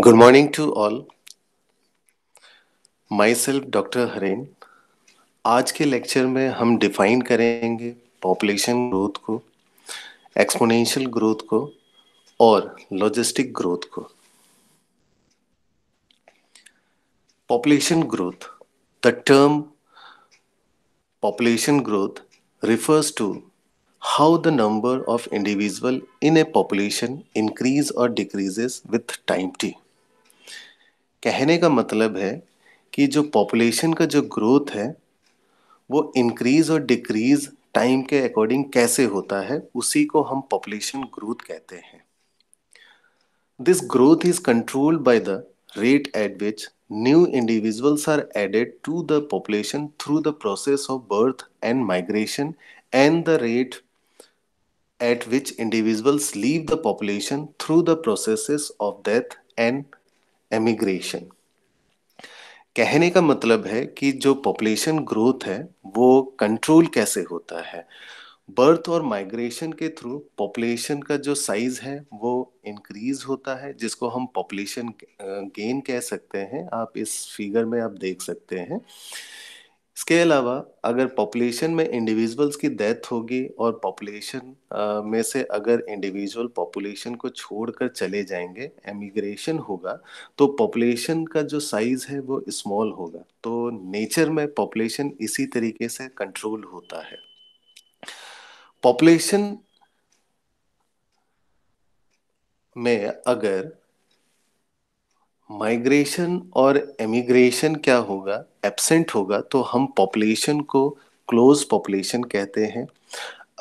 Good morning to all my self doctor हरेन आज के lecture में हम डिफाइन करेंगे पॉपुलेशन ग्रोथ को एक्सपोनेंशियल ग्रोथ को और लॉजिस्टिक ग्रोथ को population growth the term population growth refers to how the number of individual in A population increase और डिक्रीजेस विथ टाइम टी कहने का मतलब है कि जो पॉपुलेशन का जो ग्रोथ है वो इंक्रीज और डिक्रीज टाइम के अकॉर्डिंग कैसे होता है उसी को हम पॉपुलेशन ग्रोथ कहते हैं this growth is control by the rate at which new individuals are added to the population through the process of birth and migration and the rate at which individuals leave the population through the process of death and emigration कहने का मतलब है कि जो population growth है वो control कैसे होता है बर्थ और माइग्रेशन के थ्रू पॉपुलेशन का जो साइज है वो इंक्रीज होता है जिसको हम पॉपुलेशन गेन कह सकते हैं आप इस फिगर में आप देख सकते हैं इसके अलावा अगर पॉपुलेशन में इंडिविजुअल्स की डेथ होगी और पॉपुलेशन में से अगर इंडिविजुअल पॉपुलेशन को छोड़कर चले जाएंगे एमिग्रेशन होगा तो पॉपुलेशन का जो साइज है वो स्मॉल होगा तो नेचर में पॉपुलेशन इसी तरीके से कंट्रोल होता है पॉपुलेशन में अगर माइग्रेशन और एमिग्रेशन क्या होगा एबसेंट होगा तो हम पॉपुलेशन को क्लोज पॉपुलेशन कहते हैं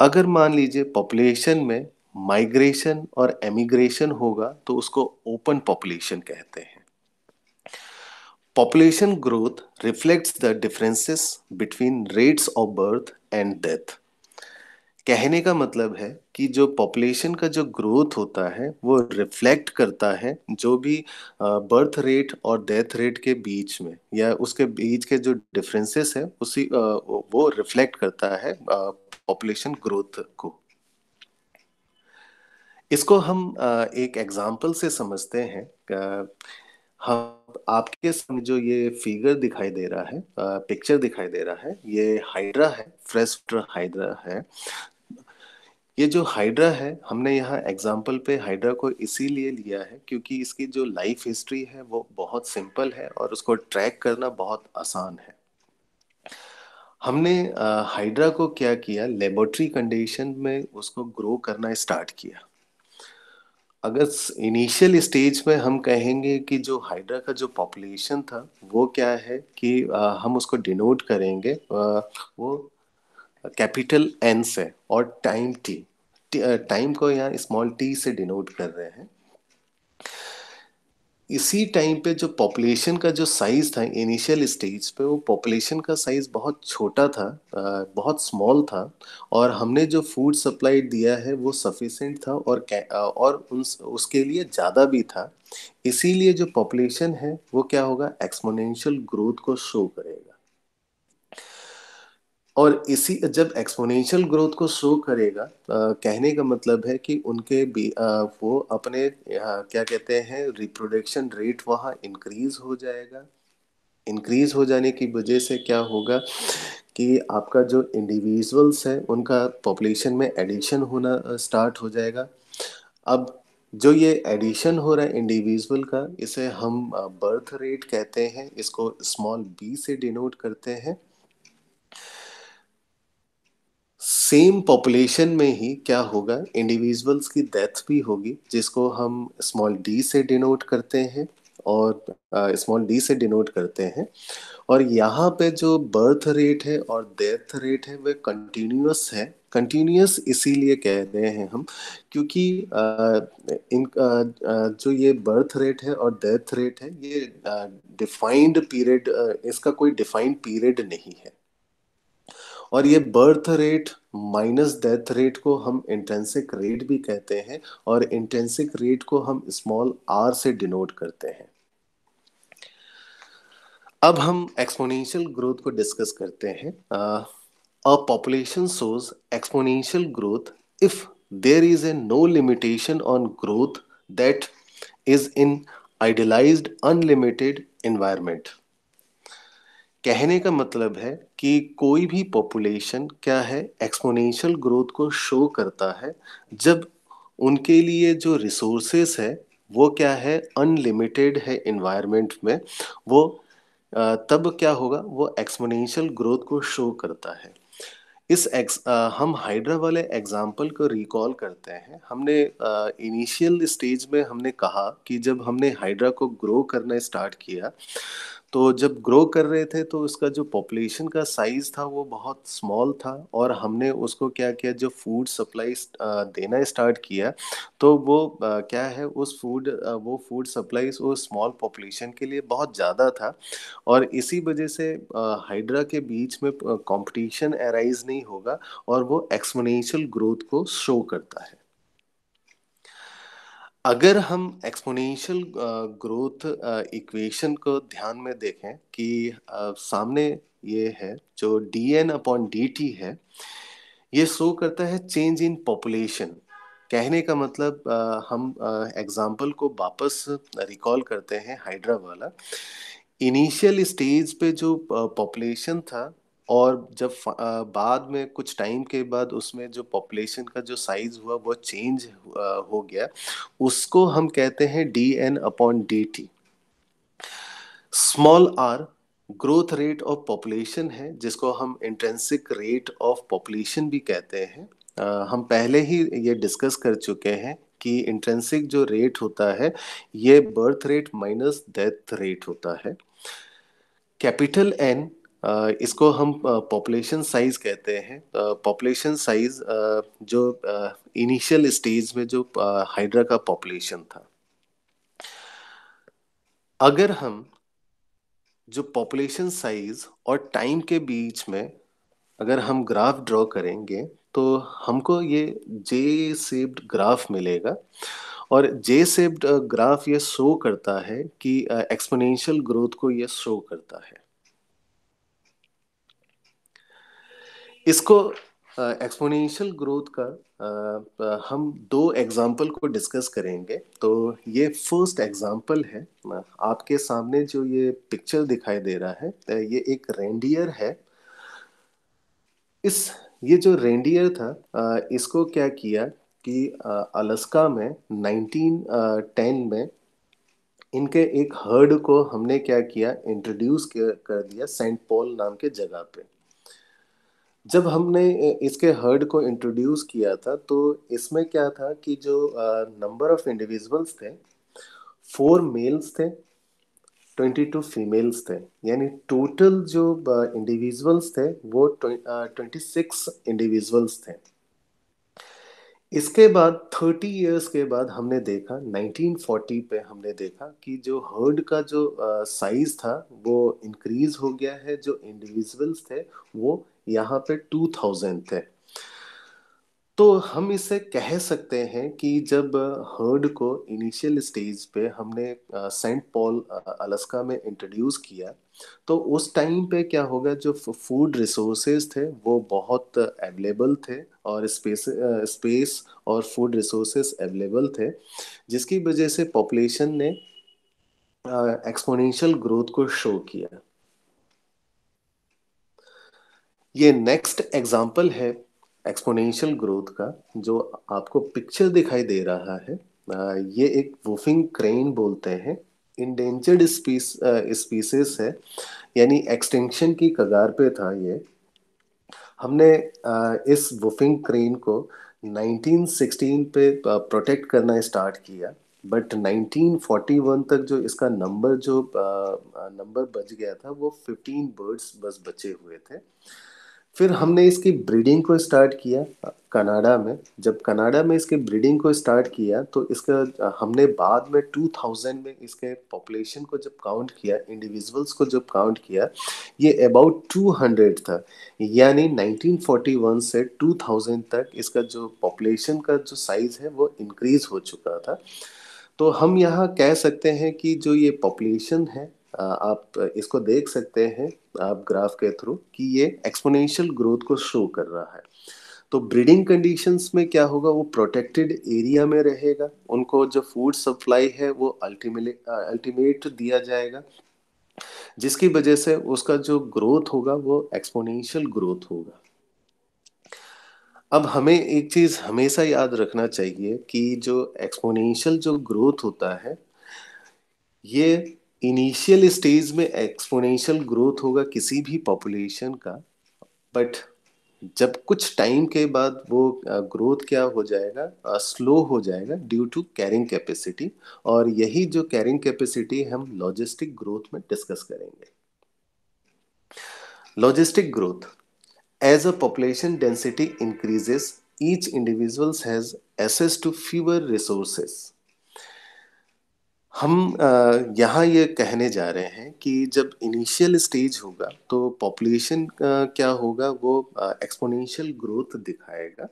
अगर मान लीजिए पॉपुलेशन में माइग्रेशन और एमिग्रेशन होगा तो उसको ओपन पॉपुलेशन कहते हैं population growth reflects the differences between rates of birth and death कहने का मतलब है कि जो पॉपुलेशन का जो ग्रोथ होता है वो रिफ्लेक्ट करता है जो भी बर्थ रेट और डेथ रेट के बीच में या उसके बीच के जो डिफरेंसेस है उसी वो रिफ्लेक्ट करता है पॉपुलेशन ग्रोथ को इसको हम एक एग्जाम्पल से समझते हैं हम आपके सामने जो ये फिगर दिखाई दे रहा है पिक्चर दिखाई दे रहा है ये हाइड्रा है फ्रेश हाइड्रा है ये जो हाइड्रा है हमने यहाँ एग्जाम्पल पे हाइड्रा को इसीलिए लिया है क्योंकि इसकी जो लाइफ हिस्ट्री है वो बहुत सिंपल है और उसको ट्रैक करना बहुत आसान है हमने हाइड्रा को क्या किया लेबोरेटरी कंडीशन में उसको ग्रो करना स्टार्ट किया अगर इनिशियल स्टेज में हम कहेंगे कि जो हाइड्रा का जो पॉपुलेशन था वो क्या है कि आ, हम उसको डिनोट करेंगे आ, वो कैपिटल एन से और टाइम टी टाइम को यहाँ स्मॉल टी से डिनोट कर रहे हैं इसी टाइम पे जो पॉपुलेशन का जो साइज था इनिशियल स्टेज पे वो पॉपुलेशन का साइज बहुत छोटा था बहुत स्मॉल था और हमने जो फूड सप्लाई दिया है वो सफिशेंट था और और उन उसके लिए ज़्यादा भी था इसीलिए जो पॉपुलेशन है वो क्या होगा एक्सपोनेंशियल ग्रोथ को शो करेगा और इसी जब एक्सपोनेंशियल ग्रोथ को शो करेगा आ, कहने का मतलब है कि उनके भी आ, वो अपने आ, क्या कहते हैं रिप्रोडक्शन रेट वहाँ इंक्रीज हो जाएगा इंक्रीज हो जाने की वजह से क्या होगा कि आपका जो इंडिविजुअल्स है उनका पॉपुलेशन में एडिशन होना स्टार्ट हो जाएगा अब जो ये एडिशन हो रहा है इंडिविजुअल का इसे हम बर्थ रेट कहते हैं इसको स्मॉल बी से डिनोट करते हैं सेम पॉपुलेशन में ही क्या होगा इंडिविजुअल्स की डेथ भी होगी जिसको हम स्मॉल डी से डिनोट करते हैं और स्मॉल डी से डिनोट करते हैं और यहाँ पे जो बर्थ रेट है और डेथ रेट है वह कंटिन्यूस है कंटिन्यूस इसीलिए कह रहे हैं हम क्योंकि इन जो ये बर्थ रेट है और डेथ रेट है ये डिफाइंड पीरियड इसका कोई डिफाइंड पीरियड नहीं है और ये birth rate minus death rate को हम इंटेंसिक रेट भी कहते हैं और इंटेंसिक रेट को हम स्मॉल आर से डिनोट करते हैं अब हम एक्सपोनेंशियल ग्रोथ को डिस्कस करते हैं a population shows exponential growth if there is a no limitation on growth that is in idealized unlimited environment कहने का मतलब है कि कोई भी पॉपुलेशन क्या है एक्सपोनेंशियल ग्रोथ को शो करता है जब उनके लिए जो रिसोर्सेस है वो क्या है अनलिमिटेड है इन्वायरमेंट में वो तब क्या होगा वो एक्सपोनेंशियल ग्रोथ को शो करता है इस एक्स हम हाइड्रा वाले एग्जाम्पल को रिकॉल करते हैं हमने इनिशियल स्टेज में हमने कहा कि जब हमने हाइड्रा को ग्रो करना स्टार्ट किया तो जब ग्रो कर रहे थे तो उसका जो पॉपुलेशन का साइज था वो बहुत स्मॉल था और हमने उसको क्या किया जो फूड सप्लाई देना स्टार्ट किया तो वो क्या है उस फूड वो फूड सप्लाई वो स्मॉल पॉपुलेशन के लिए बहुत ज़्यादा था और इसी वजह से हाइड्रा के बीच में कंपटीशन अराइज नहीं होगा और वो एक्सपोनेंशियल ग्रोथ को शो करता है अगर हम एक्सपोनेंशियल ग्रोथ इक्वेशन को ध्यान में देखें कि uh, सामने ये है जो D N upon D T है ये शो करता है चेंज इन पॉपुलेशन कहने का मतलब uh, हम एग्जाम्पल को वापस रिकॉल करते हैं हाइड्रा वाला इनिशियल स्टेज पे जो पॉपुलेशन था और जब बाद में कुछ टाइम के बाद उसमें जो पॉपुलेशन का जो साइज हुआ वो चेंज हो गया उसको हम कहते हैं D N upon D T small R growth rate of population है जिसको हम इंट्रेंसिक रेट ऑफ पॉपुलेशन भी कहते हैं uh, हम पहले ही ये डिस्कस कर चुके हैं कि इंट्रेंसिक जो रेट होता है ये birth rate minus death rate होता है कैपिटल एन इसको हम पॉपुलेशन साइज कहते हैं पॉपुलेशन साइज जो इनिशियल स्टेज में जो हाइड्रा का पॉपुलेशन था अगर हम जो पॉपुलेशन साइज और टाइम के बीच में अगर हम ग्राफ ड्रॉ करेंगे तो हमको ये जे सेप्ड ग्राफ मिलेगा और जे सेप्ड ग्राफ ये शो करता है कि एक्सपोनेंशियल ग्रोथ को ये शो करता है इसको एक्सपोनेंशियल ग्रोथ का uh, हम दो एग्जाम्पल को डिस्कस करेंगे तो ये फर्स्ट एग्जाम्पल है आपके सामने जो ये पिक्चर दिखाई दे रहा है ये एक रेंडियर है इस ये जो रेंडियर था इसको क्या किया कि अलस्का में 1910 में इनके एक हर्ड को हमने क्या किया इंट्रोड्यूस कर दिया सेंट पॉल नाम के जगह पे जब हमने इसके हर्ड को इंट्रोड्यूस किया था तो इसमें क्या था कि जो नंबर ऑफ इंडिविजुअल्स थे फोर मेल्स थे ट्वेंटी टू फीमेल्स थे यानी टोटल जो इंडिविजुअल्स थे वो ट्वेंटी सिक्स इंडिविजुअल्स थे इसके बाद थर्टी इयर्स के बाद हमने देखा 1940 पे हमने देखा कि जो हर्ड का जो साइज था वो इंक्रीज हो गया है जो इंडिविजुअल्स थे वो यहाँ पे थाउजेंड थे तो हम इसे कह सकते हैं कि जब हर्ड को इनिशियल स्टेज पे हमने सेंट पॉल अलास्का में इंट्रोड्यूस किया तो उस टाइम पे क्या होगा जो फूड रिसोर्सेज थे वो बहुत अवेलेबल थे और स्पेस स्पेस और फूड रिसोर्सेज अवेलेबल थे जिसकी वजह से पॉपुलेशन ने एक्सपोनेंशियल ग्रोथ को शो किया ये नेक्स्ट एग्जाम्पल है एक्सपोनेंशियल ग्रोथ का जो आपको पिक्चर दिखाई दे रहा है ये एक वूफिंग क्रेन बोलते हैं इंडेंजर्ड स्पीसीज है यानी एक्सटेंशन की कगार पे था ये हमने इस वुफिंग क्रेन को 1916 पे प्रोटेक्ट करना स्टार्ट किया बट 1941 तक जो इसका नंबर जो नंबर बच गया था वो 15 बर्ड्स बस बचे हुए थे फिर हमने इसकी ब्रीडिंग को स्टार्ट किया कनाडा में जब कनाडा में इसके ब्रीडिंग को स्टार्ट किया तो इसका हमने बाद में 2000 में इसके पॉपुलेशन को जब काउंट किया इंडिविजुअल्स को जब काउंट किया ये अबाउट 200 था यानी 1941 से 2000 तक इसका जो पॉपुलेशन का जो साइज़ है वो इंक्रीज़ हो चुका था तो हम यहाँ कह सकते हैं कि जो ये पॉपुलेशन है आप इसको देख सकते हैं आप ग्राफ के थ्रू कि ये एक्सपोनेंशियल ग्रोथ को शो कर रहा है तो ब्रीडिंग कंडीशंस में क्या होगा वो प्रोटेक्टेड एरिया में रहेगा उनको जो फूड सप्लाई है वो अल्टीमेट अल्टीमेट दिया जाएगा जिसकी वजह से उसका जो ग्रोथ होगा वो एक्सपोनेंशियल ग्रोथ होगा अब हमें एक चीज हमेशा याद रखना चाहिए कि जो एक्सपोनेंशियल जो ग्रोथ होता है ये इनिशियल स्टेज में एक्सपोनेंशियल ग्रोथ होगा किसी भी पॉपुलेशन का बट जब कुछ टाइम के बाद वो ग्रोथ क्या हो जाएगा स्लो हो जाएगा ड्यू टू कैरिंग कैपेसिटी और यही जो कैरिंग कैपेसिटी हम लॉजिस्टिक ग्रोथ में डिस्कस करेंगे logistic growth as a population density increases each individuals has access to fewer resources हम यहाँ ये कहने जा रहे हैं कि जब इनिशियल स्टेज होगा तो पॉपुलेशन क्या होगा वो एक्सपोनेंशियल ग्रोथ दिखाएगा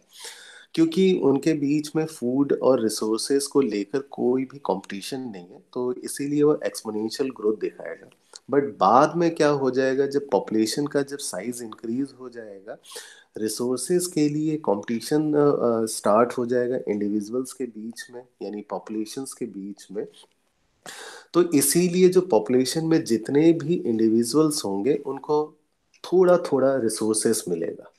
क्योंकि उनके बीच में फूड और रिसोर्सेज को लेकर कोई भी कंपटीशन नहीं है तो इसीलिए वो एक्सपोनेंशियल ग्रोथ दिखाएगा बट बाद में क्या हो जाएगा जब पॉपुलेशन का जब साइज इंक्रीज हो जाएगा रिसोर्सेज के लिए कंपटीशन स्टार्ट हो जाएगा इंडिविजुअल्स के बीच में यानी पॉपुलेशंस के बीच में तो इसीलिए जो पॉपुलेशन में जितने भी इंडिविजुअल्स होंगे उनको थोड़ा थोड़ा रिसोर्सेस मिलेगा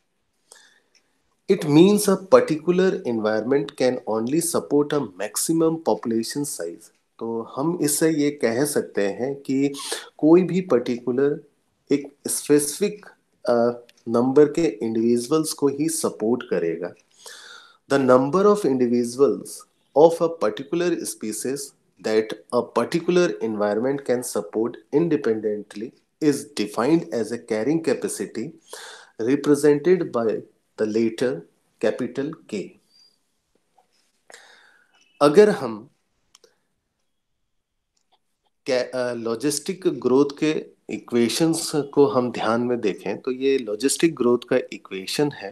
it means a particular environment can only support a maximum population size तो हम इससे ये कह सकते हैं कि कोई भी पर्टिकुलर एक स्पेसिफिक नंबर के इंडिविजुअल्स को ही सपोर्ट करेगा the number of individuals of a particular species that a particular environment can support independently is defined as a carrying capacity represented by the later capital K. अगर हम logistic growth के equations को हम ध्यान में देखें तो ये लॉजिस्टिक ग्रोथ का इक्वेशन है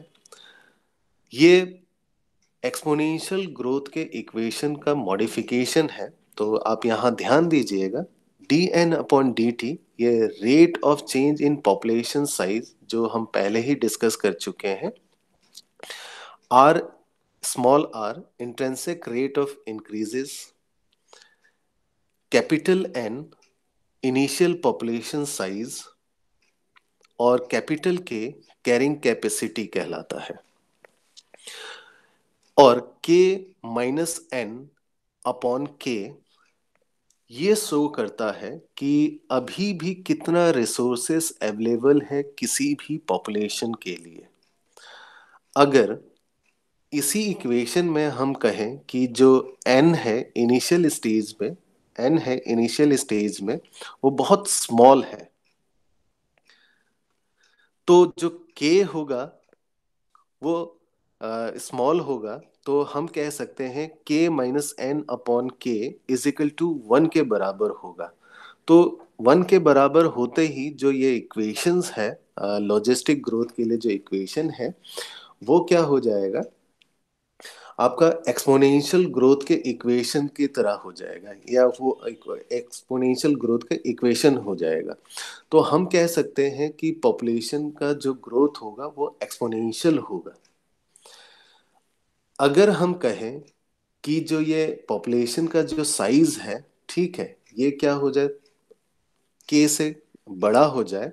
ये एक्सपोनेंशियल ग्रोथ के इक्वेशन का मॉडिफिकेशन है तो आप यहाँ ध्यान दीजिएगा D N upon D T ये rate of change in population size जो हम पहले ही डिस्कस कर चुके हैं R small R intrinsic rate of increases capital N initial population size और कैपिटल के कैरिंग कैपेसिटी कहलाता है और के माइनस एन अपॉन के ये शो करता है कि अभी भी कितना रिसोर्सेस अवेलेबल है किसी भी पॉपुलेशन के लिए अगर इसी इक्वेशन में हम कहें कि जो एन है इनिशियल स्टेज में एन है इनिशियल स्टेज में वो बहुत स्मॉल है तो जो के होगा वो स्मॉल uh, होगा तो हम कह सकते हैं K minus N upon K is equal to one के बराबर होगा तो वन के बराबर होते ही जो ये इक्वेशंस है लॉजिस्टिक ग्रोथ के लिए जो इक्वेशन है वो क्या हो जाएगा आपका एक्सपोनेंशियल ग्रोथ के इक्वेशन की तरह हो जाएगा या वो एक्सपोनेंशियल ग्रोथ का इक्वेशन हो जाएगा तो हम कह सकते हैं कि पॉपुलेशन का जो ग्रोथ होगा वो एक्सपोनेंशियल होगा अगर हम कहें कि जो ये पॉपुलेशन का जो साइज है ठीक है ये क्या हो जाए के से बड़ा हो जाए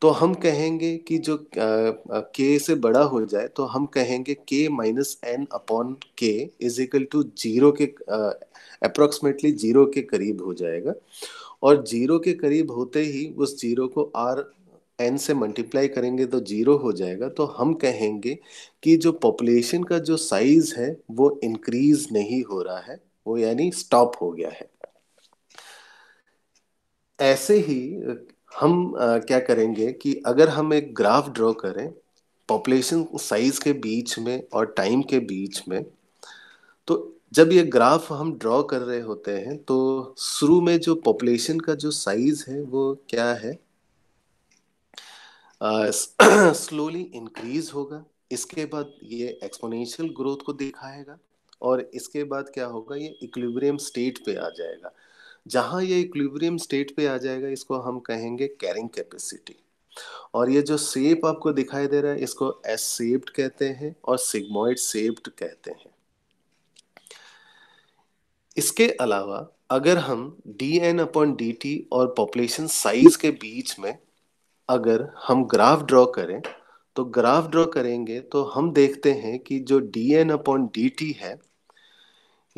तो हम कहेंगे कि जो के से बड़ा हो जाए तो हम कहेंगे K minus N upon K is equal to zero के अप्रोक्सीमेटली जीरो के करीब हो जाएगा और जीरो के करीब होते ही उस जीरो को आर एन से मल्टीप्लाई करेंगे तो जीरो हो जाएगा तो हम कहेंगे कि जो पॉपुलेशन का जो साइज है वो इंक्रीज नहीं हो रहा है वो यानी स्टॉप हो गया है ऐसे ही हम आ, क्या करेंगे कि अगर हम एक ग्राफ ड्रॉ करें पॉपुलेशन साइज के बीच में और टाइम के बीच में तो जब ये ग्राफ हम ड्रॉ कर रहे होते हैं तो शुरू में जो पॉपुलेशन का जो साइज है वो क्या है स्लोली इंक्रीज होगा इसके बाद ये एक्सपोनेंशियल ग्रोथ को दिखाएगा और इसके बाद क्या होगा ये इक्विब्रियम स्टेट पे आ जाएगा जहां ये इक्विब्रियम स्टेट पे आ जाएगा इसको हम कहेंगे कैरिंग कैपेसिटी और ये जो सेप आपको दिखाई दे रहा है इसको एस सेप्ड कहते हैं और सिग्मोइड सेप्ड कहते हैं इसके अलावा अगर हम D N upon D T और पॉपुलेशन साइज के बीच में अगर हम ग्राफ ड्रॉ करें तो ग्राफ ड्रॉ करेंगे तो हम देखते हैं कि जो D N upon D T है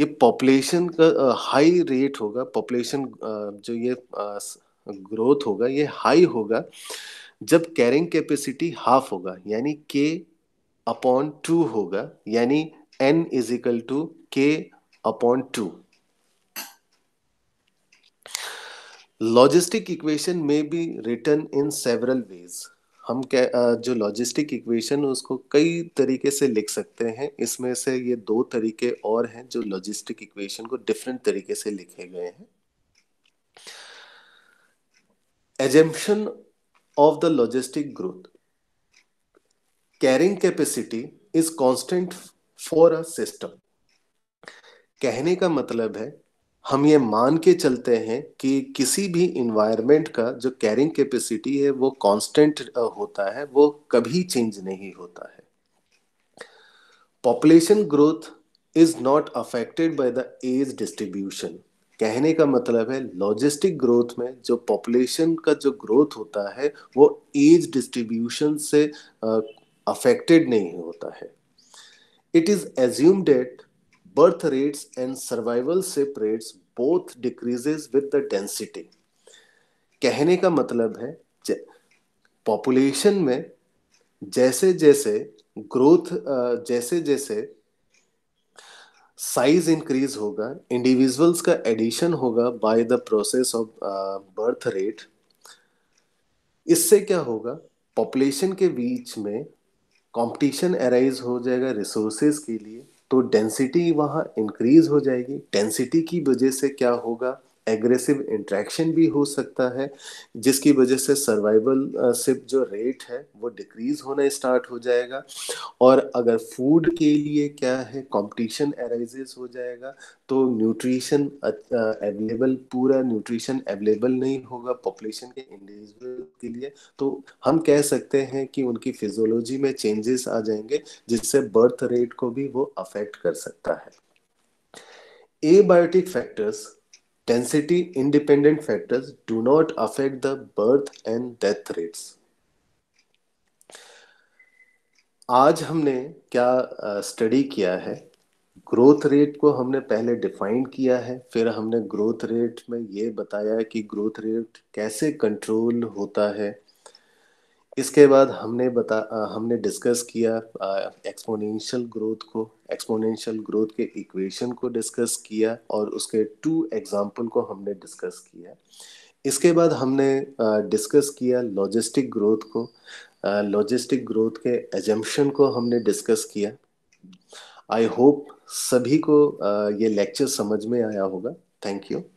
ये पॉपुलेशन का हाई रेट होगा पॉपुलेशन जो ये ग्रोथ होगा ये हाई होगा जब कैरिंग कैपेसिटी हाफ होगा यानी के अपॉन टू होगा यानी N is equal to K upon two logistic equation में भी रिटर्न इन सेवरल वेज हम क्या जो लॉजिस्टिक इक्वेशन उसको कई तरीके से लिख सकते हैं इसमें से ये दो तरीके और हैं जो लॉजिस्टिक इक्वेशन को डिफरेंट तरीके से लिखे गए हैं assumption of the logistic growth carrying capacity is constant for a system कहने का मतलब है हम ये मान के चलते हैं कि किसी भी इन्वायरमेंट का जो कैरिंग कैपेसिटी है वो कांस्टेंट होता है वो कभी चेंज नहीं होता है population growth is not affected by the age distribution कहने का मतलब है लॉजिस्टिक ग्रोथ में जो पॉपुलेशन का जो ग्रोथ होता है वो एज डिस्ट्रीब्यूशन से अफेक्टेड नहीं होता है it is assume that birth rates and सिप rates both decreases with the density कहने का मतलब है पॉपुलेशन में जैसे जैसे ग्रोथ जैसे जैसे साइज इंक्रीज होगा इंडिविजुअल्स का एडिशन होगा by the process of birth rate इससे क्या होगा पॉपुलेशन के बीच में कंपटीशन अराइज हो जाएगा रिसोर्सेज के लिए तो डेंसिटी वहाँ इंक्रीज हो जाएगी डेंसिटी की वजह से क्या होगा एग्रेसिव इंट्रैक्शन भी हो सकता है जिसकी वजह से सर्वाइवल सिप जो रेट है वो डिक्रीज होना स्टार्ट हो जाएगा और अगर फूड के लिए क्या है कंपटीशन एराइजेस हो जाएगा तो न्यूट्रिशन अवेलेबल पूरा न्यूट्रिशन अवेलेबल नहीं होगा पॉपुलेशन के इंडिविजुअल के लिए तो हम कह सकते हैं कि उनकी फिजियोलॉजी में चेंजेस आ जाएंगे जिससे बर्थ रेट को भी वो अफेक्ट कर सकता है abiotic factors density independent factors do not affect the birth and death rates आज हमने क्या स्टडी किया है ग्रोथ रेट को हमने पहले डिफाइन किया है फिर हमने ग्रोथ रेट में ये बताया कि ग्रोथ रेट कैसे कंट्रोल होता है इसके बाद हमने बता हमने डिस्कस किया एक्सपोनेंशियल ग्रोथ को एक्सपोनेंशियल ग्रोथ के इक्वेशन को डिस्कस किया और उसके टू एग्जांपल को हमने डिस्कस किया इसके बाद हमने डिस्कस किया लॉजिस्टिक ग्रोथ को लॉजिस्टिक ग्रोथ के एजम्पन को हमने डिस्कस किया आई होप सभी को ये लेक्चर समझ में आया होगा थैंक यू